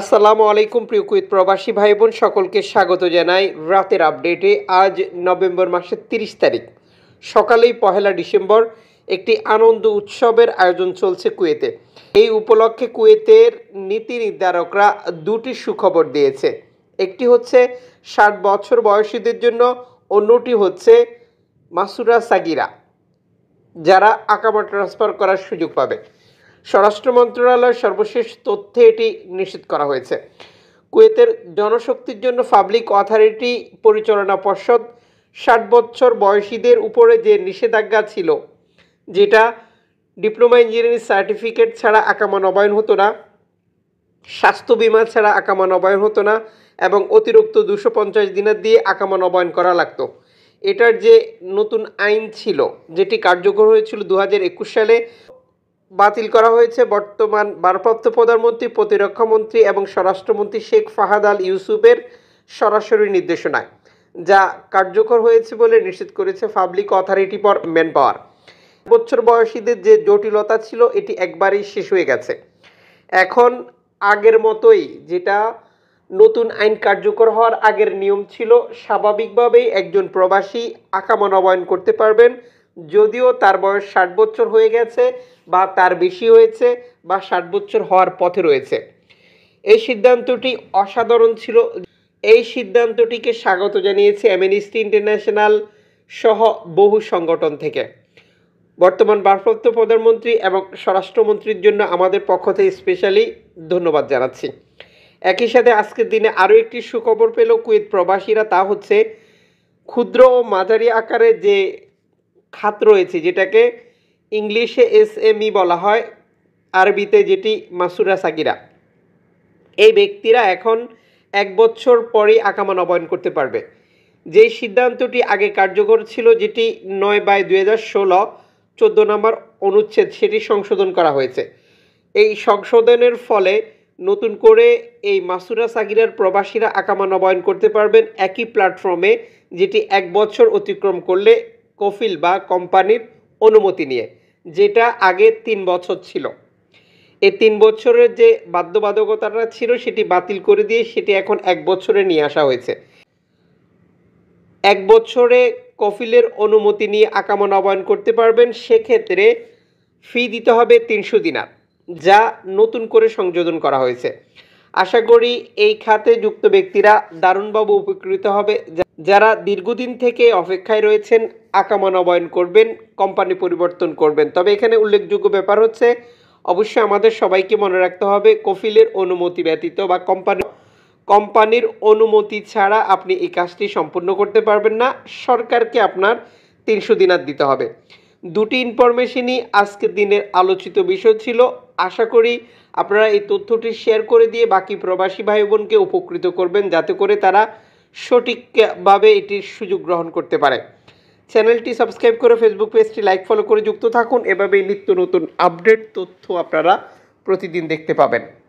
আসসালামু আলাইকুম প্রিয় কুয়েত প্রবাসী ভাই বোন সকলকে স্বাগত জানাই রাতের আপডেটে আজ নভেম্বর মাসের তিরিশ তারিখ সকালেই পহেলা ডিসেম্বর একটি আনন্দ উৎসবের আয়োজন চলছে কুয়েতে এই উপলক্ষে কুয়েতের নীতি নির্ধারকরা দুটি সুখবর দিয়েছে একটি হচ্ছে ষাট বছর বয়সীদের জন্য অন্যটি হচ্ছে মাসুরা সাগিরা যারা আকামা ট্রান্সফার করার সুযোগ পাবে স্বরাষ্ট্র মন্ত্রণালয়ের সর্বশেষ তথ্যে এটি নিশ্চিত করা হয়েছে কুয়েতের জনশক্তির জন্য পাবলিক অথরিটি পরিচালনা পর্ষদ ষাট বছর বয়সীদের উপরে যে নিষেধাজ্ঞা ছিল যেটা ডিপ্লোমা ইঞ্জিনিয়ারিং সার্টিফিকেট ছাড়া আকামা নবায়ন হতো না স্বাস্থ্য বিমা ছাড়া আকামা নবায়ন হতো না এবং অতিরিক্ত দুশো পঞ্চাশ দিনের দিয়ে আকামা নবায়ন করা লাগতো এটার যে নতুন আইন ছিল যেটি কার্যকর হয়েছিল দু সালে বাতিল করা হয়েছে বর্তমান ভারপ্রাপ্ত প্রধানমন্ত্রী প্রতিরক্ষামন্ত্রী এবং স্বরাষ্ট্রমন্ত্রী শেখ ফাহাদ আল ইউসুফের সরাসরি নির্দেশনায় যা কার্যকর হয়েছে বলে নিশ্চিত করেছে public authority for manpower বছর বয়সীদের যে জটিলতা ছিল এটি একবারেই শেষ হয়ে গেছে এখন আগের মতোই যেটা নতুন আইন কার্যকর হওয়ার আগের নিয়ম ছিল স্বাভাবিকভাবেই একজন প্রবাসী আকামা নবায়ন করতে পারবেন যদিও তার বয়স ষাট বছর হয়ে গেছে বা তার বেশি হয়েছে বা ষাট বছর হওয়ার পথে রয়েছে এই সিদ্ধান্তটি অসাধারণ ছিল এই সিদ্ধান্তটিকে স্বাগত জানিয়েছে অ্যামনিস্টি ইন্টারন্যাশনাল সহ বহু সংগঠন থেকে বর্তমান ভারপ্রাপ্ত প্রধানমন্ত্রী এবং স্বরাষ্ট্রমন্ত্রীর জন্য আমাদের পক্ষ থেকে স্পেশালি ধন্যবাদ জানাচ্ছি একই সাথে আজকের দিনে আরও একটি সুখবর পেল কুয়েত প্রবাসীরা তা হচ্ছে ক্ষুদ্র ও মাঝারি আকারে যে খাত রয়েছে যেটাকে ইংলিশে এসএমই বলা হয় আরবিতে যেটি মাসুরা সাকিরা এই ব্যক্তিরা এখন এক বছর পরেই আকামা নবায়ন করতে পারবে যেই সিদ্ধান্তটি আগে কার্যকর ছিল যেটি নয় বাই দুই হাজার ষোলো চোদ্দো নম্বর অনুচ্ছেদ সেটি সংশোধন করা হয়েছে এই সংশোধনের ফলে নতুন করে এই মাসুরা সাকিরার প্রবাসীরা আকামা নবায়ন করতে পারবেন একই প্ল্যাটফর্মে যেটি এক বছর অতিক্রম করলে কফিল বা কোম্পানির অনুমতি নিয়ে যেটা আগে তিন বছর ছিল এই তিন বছরের যে বাধ্যবাধকতাটা ছিল সেটি বাতিল করে দিয়ে সেটি এখন এক বছরে নিয়ে আসা হয়েছে এক বছরে কফিলের অনুমতি নিয়ে আকামন নবায়ন করতে পারবেন সেক্ষেত্রে ফি দিতে হবে তিনশো দিনার যা নতুন করে সংযোজন করা হয়েছে আশা করি এই খাতে যুক্ত ব্যক্তিরা দারুণভাবে উপকৃত হবে যারা দীর্ঘদিন থেকে অপেক্ষায় রয়েছেন আকামা নবায়ন করবেন কোম্পানি পরিবর্তন করবেন তবে এখানে উল্লেখযোগ্য ব্যাপার হচ্ছে অবশ্যই আমাদের সবাইকে মনে রাখতে হবে কফিলের অনুমতি ব্যতীত বা কোম্পানি কোম্পানির অনুমতি ছাড়া আপনি এই কাজটি সম্পূর্ণ করতে পারবেন না সরকারকে আপনার তিনশো দিনার দিতে হবে দুটি ইনফরমেশনই আজকের দিনের আলোচিত বিষয় ছিল আশা করি আপনারা এই তথ্যটি শেয়ার করে দিয়ে বাকি প্রবাসী ভাই বোনকে উপকৃত করবেন যাতে করে তারা সঠিকভাবে এটির সুযোগ গ্রহণ করতে পারে চ্যানেলটি সাবস্ক্রাইব করে ফেসবুক পেজটি লাইক ফলো করে যুক্ত থাকুন এভাবেই নিত্য নতুন আপডেট তথ্য আপনারা প্রতিদিন দেখতে পাবেন